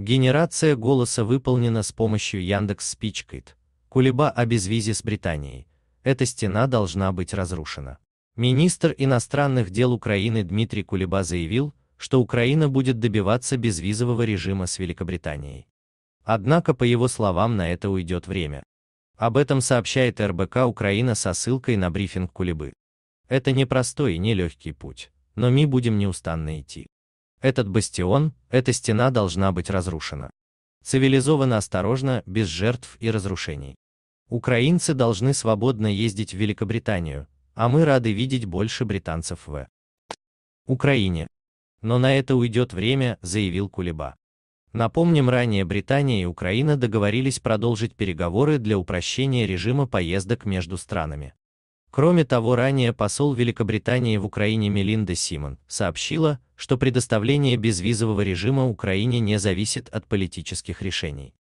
Генерация голоса выполнена с помощью Яндекс Спичкит. Кулеба обезвизи с Британией. Эта стена должна быть разрушена. Министр иностранных дел Украины Дмитрий Кулеба заявил, что Украина будет добиваться безвизового режима с Великобританией. Однако, по его словам, на это уйдет время. Об этом сообщает РБК Украина со ссылкой на брифинг Кулебы. Это непростой и нелегкий путь, но мы будем неустанно идти. Этот бастион, эта стена должна быть разрушена. Цивилизованно осторожно, без жертв и разрушений. Украинцы должны свободно ездить в Великобританию, а мы рады видеть больше британцев в Украине. Но на это уйдет время, заявил Кулеба. Напомним, ранее Британия и Украина договорились продолжить переговоры для упрощения режима поездок между странами. Кроме того, ранее посол Великобритании в Украине Мелинда Симон сообщила, что предоставление безвизового режима Украине не зависит от политических решений.